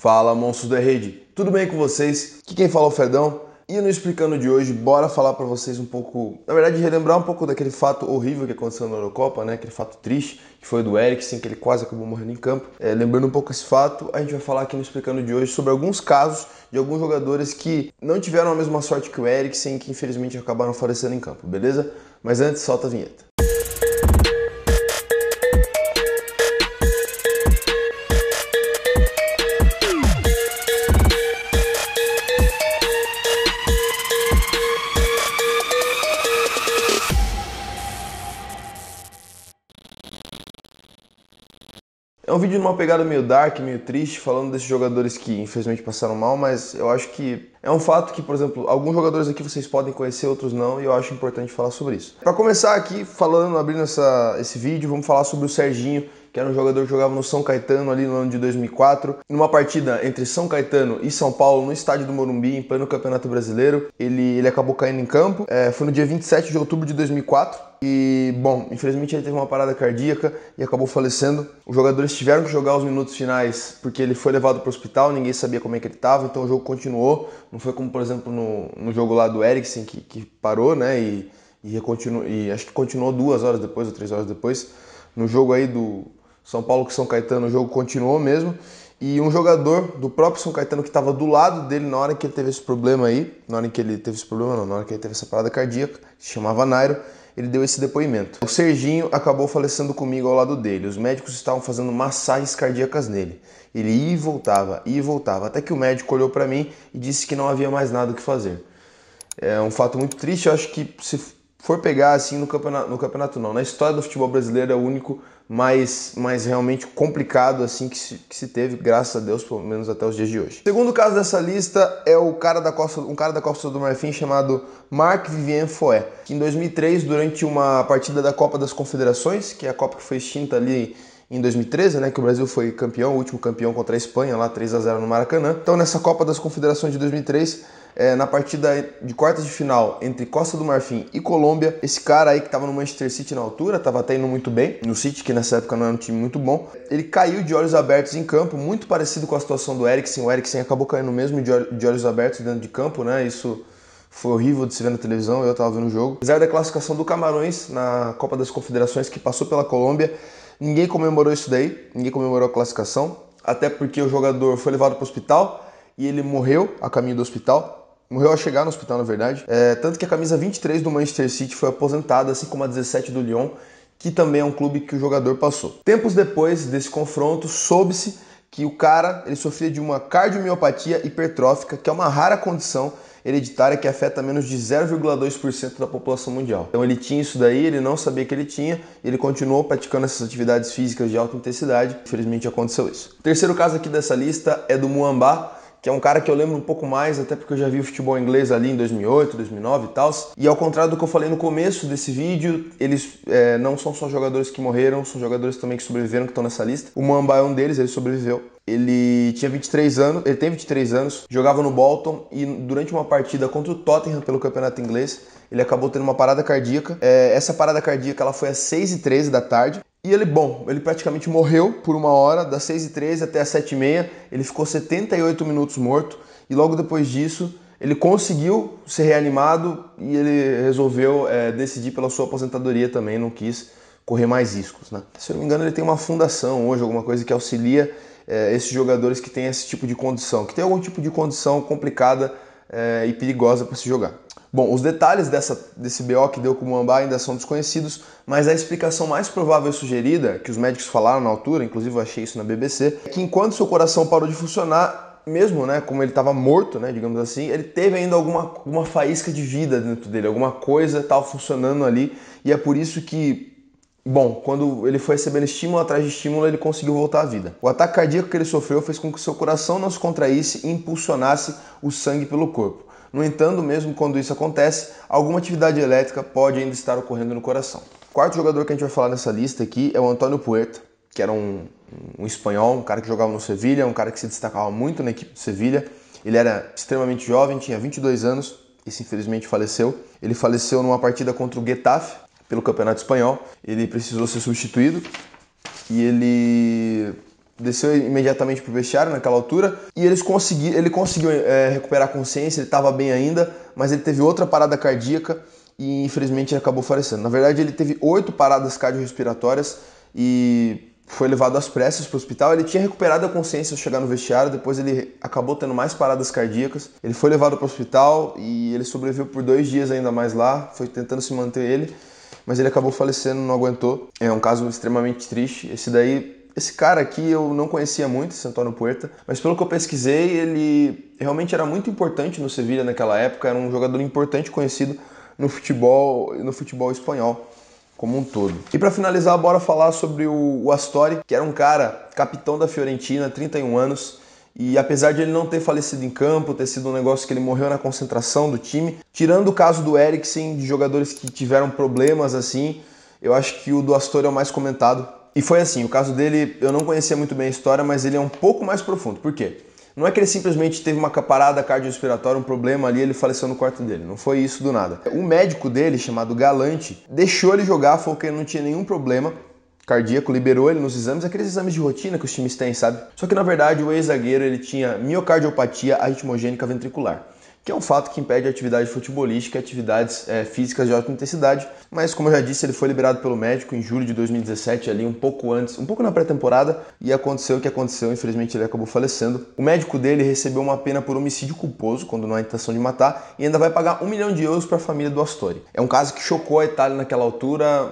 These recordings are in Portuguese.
Fala monstros da rede, tudo bem com vocês? Aqui quem fala é o Fedão e no Explicando de hoje, bora falar para vocês um pouco, na verdade, relembrar um pouco daquele fato horrível que aconteceu na Eurocopa, né? Aquele fato triste que foi do Eriksen, que ele quase acabou morrendo em campo. É, lembrando um pouco esse fato, a gente vai falar aqui no Explicando de hoje sobre alguns casos de alguns jogadores que não tiveram a mesma sorte que o Eriksen, que infelizmente acabaram falecendo em campo, beleza? Mas antes, solta a vinheta. vídeo numa pegada meio dark, meio triste, falando desses jogadores que infelizmente passaram mal, mas eu acho que é um fato que, por exemplo, alguns jogadores aqui vocês podem conhecer, outros não, e eu acho importante falar sobre isso. Para começar aqui, falando, abrindo essa, esse vídeo, vamos falar sobre o Serginho, que era um jogador que jogava no São Caetano ali no ano de 2004. Numa partida entre São Caetano e São Paulo, no estádio do Morumbi, em pleno Campeonato Brasileiro, ele, ele acabou caindo em campo. É, foi no dia 27 de outubro de 2004. E, bom, infelizmente ele teve uma parada cardíaca e acabou falecendo. Os jogadores tiveram que jogar os minutos finais porque ele foi levado para o hospital, ninguém sabia como é que ele estava, então o jogo continuou. Não foi como, por exemplo, no, no jogo lá do Eriksen, que, que parou, né? E, e, continu, e acho que continuou duas horas depois ou três horas depois. No jogo aí do, são Paulo com São Caetano, o jogo continuou mesmo. E um jogador do próprio São Caetano que estava do lado dele na hora que ele teve esse problema aí, na hora que ele teve esse problema, não, na hora que ele teve essa parada cardíaca, se chamava Nairo, ele deu esse depoimento. O Serginho acabou falecendo comigo ao lado dele. Os médicos estavam fazendo massagens cardíacas nele. Ele ia e voltava, ia e voltava, até que o médico olhou para mim e disse que não havia mais nada o que fazer. É um fato muito triste, eu acho que se for pegar assim no campeonato, no campeonato não, na história do futebol brasileiro é o único mais, mais realmente complicado assim que se, que se teve, graças a Deus, pelo menos até os dias de hoje. Segundo caso dessa lista é o cara da Costa, um cara da Costa do Marfim chamado Marc Vivien Foé, que em 2003, durante uma partida da Copa das Confederações, que é a Copa que foi extinta ali em 2013, né, que o Brasil foi campeão, o último campeão contra a Espanha, lá 3 a 0 no Maracanã. Então nessa Copa das Confederações de 2003, é, na partida de quartas de final entre Costa do Marfim e Colômbia. Esse cara aí que estava no Manchester City na altura, estava até indo muito bem no City, que nessa época não era um time muito bom. Ele caiu de olhos abertos em campo, muito parecido com a situação do Eriksen. O Eriksen acabou caindo mesmo de olhos abertos dentro de campo, né? Isso foi horrível de se ver na televisão, eu estava vendo o jogo. Apesar da classificação do Camarões na Copa das Confederações que passou pela Colômbia, ninguém comemorou isso daí, ninguém comemorou a classificação, até porque o jogador foi levado para o hospital e ele morreu a caminho do hospital. Morreu ao chegar no hospital, na verdade. É, tanto que a camisa 23 do Manchester City foi aposentada, assim como a 17 do Lyon, que também é um clube que o jogador passou. Tempos depois desse confronto, soube-se que o cara ele sofria de uma cardiomiopatia hipertrófica, que é uma rara condição hereditária que afeta menos de 0,2% da população mundial. Então ele tinha isso daí, ele não sabia que ele tinha, ele continuou praticando essas atividades físicas de alta intensidade. Infelizmente aconteceu isso. O terceiro caso aqui dessa lista é do Muamba que é um cara que eu lembro um pouco mais, até porque eu já vi o futebol inglês ali em 2008, 2009 e tal. E ao contrário do que eu falei no começo desse vídeo, eles é, não são só jogadores que morreram, são jogadores também que sobreviveram, que estão nessa lista. O Mamba é um deles, ele sobreviveu. Ele tinha 23 anos, ele tem 23 anos, jogava no Bolton e durante uma partida contra o Tottenham pelo campeonato inglês, ele acabou tendo uma parada cardíaca. É, essa parada cardíaca ela foi às 6h13 da tarde e ele, bom, ele praticamente morreu por uma hora, das 6h13 até as 7h30, ele ficou 78 minutos morto e logo depois disso ele conseguiu ser reanimado e ele resolveu é, decidir pela sua aposentadoria também, não quis correr mais riscos. Né? Se eu não me engano, ele tem uma fundação hoje, alguma coisa que auxilia é, esses jogadores que têm esse tipo de condição, que tem algum tipo de condição complicada é, e perigosa para se jogar. Bom, os detalhes dessa, desse BO que deu com o Muamba ainda são desconhecidos, mas a explicação mais provável sugerida, que os médicos falaram na altura, inclusive eu achei isso na BBC, é que enquanto seu coração parou de funcionar, mesmo, né, como ele estava morto, né, digamos assim, ele teve ainda alguma, alguma faísca de vida dentro dele, alguma coisa tal funcionando ali, e é por isso que Bom, quando ele foi recebendo estímulo atrás de estímulo, ele conseguiu voltar à vida. O ataque cardíaco que ele sofreu fez com que seu coração não se contraísse e impulsionasse o sangue pelo corpo. No entanto, mesmo quando isso acontece, alguma atividade elétrica pode ainda estar ocorrendo no coração. O quarto jogador que a gente vai falar nessa lista aqui é o Antônio Puerta, que era um, um espanhol, um cara que jogava no Sevilha, um cara que se destacava muito na equipe do Sevilha. Ele era extremamente jovem, tinha 22 anos, esse infelizmente faleceu. Ele faleceu numa partida contra o Getafe, pelo Campeonato Espanhol. Ele precisou ser substituído e ele desceu imediatamente pro vestiário naquela altura e eles consegui, ele conseguiu é, recuperar a consciência, ele estava bem ainda, mas ele teve outra parada cardíaca e infelizmente acabou falecendo. Na verdade, ele teve oito paradas cardiorrespiratórias e foi levado às pressas para o hospital. Ele tinha recuperado a consciência ao chegar no vestiário, depois ele acabou tendo mais paradas cardíacas. Ele foi levado para o hospital e ele sobreviveu por dois dias ainda mais lá, foi tentando se manter ele mas ele acabou falecendo, não aguentou. É um caso extremamente triste. Esse daí, esse cara aqui eu não conhecia muito, esse Antônio Puerta, mas pelo que eu pesquisei, ele realmente era muito importante no Sevilha naquela época, era um jogador importante conhecido no futebol, no futebol espanhol como um todo. E para finalizar, bora falar sobre o Astori, que era um cara capitão da Fiorentina, 31 anos, e apesar de ele não ter falecido em campo, ter sido um negócio que ele morreu na concentração do time, tirando o caso do Eriksen, de jogadores que tiveram problemas assim, eu acho que o do Astor é o mais comentado. E foi assim, o caso dele, eu não conhecia muito bem a história, mas ele é um pouco mais profundo. Por quê? Não é que ele simplesmente teve uma parada cardiorrespiratória, um problema ali, ele faleceu no quarto dele. Não foi isso do nada. O médico dele, chamado Galante, deixou ele jogar, falou que ele não tinha nenhum problema cardíaco liberou ele nos exames, aqueles exames de rotina que os times têm, sabe? Só que na verdade o ex-zagueiro ele tinha miocardiopatia arritmogênica ventricular que é um fato que impede a atividade futebolística e atividades é, físicas de alta intensidade. Mas, como eu já disse, ele foi liberado pelo médico em julho de 2017, ali um pouco antes, um pouco na pré-temporada, e aconteceu o que aconteceu, infelizmente ele acabou falecendo. O médico dele recebeu uma pena por homicídio culposo, quando não há intenção de matar, e ainda vai pagar um milhão de euros para a família do Astori. É um caso que chocou a Itália naquela altura,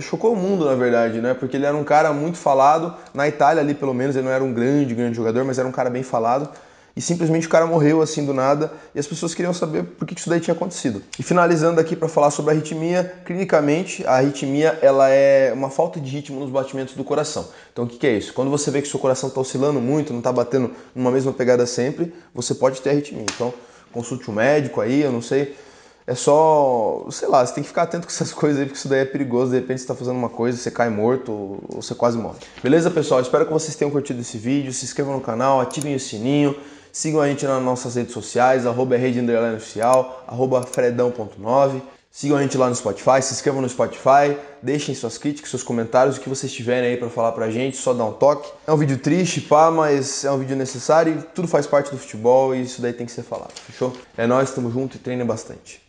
chocou o mundo, na verdade, né? Porque ele era um cara muito falado, na Itália ali pelo menos, ele não era um grande, grande jogador, mas era um cara bem falado. E simplesmente o cara morreu assim do nada e as pessoas queriam saber por que isso daí tinha acontecido. E finalizando aqui para falar sobre a arritmia, clinicamente a arritmia ela é uma falta de ritmo nos batimentos do coração. Então o que, que é isso? Quando você vê que seu coração está oscilando muito, não está batendo numa mesma pegada sempre, você pode ter arritmia. Então consulte um médico aí, eu não sei é só, sei lá, você tem que ficar atento com essas coisas aí, porque isso daí é perigoso. De repente você está fazendo uma coisa, você cai morto ou você quase morre. Beleza, pessoal? Espero que vocês tenham curtido esse vídeo. Se inscrevam no canal, ativem o sininho. Sigam a gente nas nossas redes sociais, arroba rede arroba fredão.9. Sigam a gente lá no Spotify, se inscrevam no Spotify, deixem suas críticas, seus comentários, o que vocês tiverem aí para falar pra gente, só dá um toque. É um vídeo triste, pá, mas é um vídeo necessário, tudo faz parte do futebol e isso daí tem que ser falado, fechou? É nós, tamo junto e treinem bastante.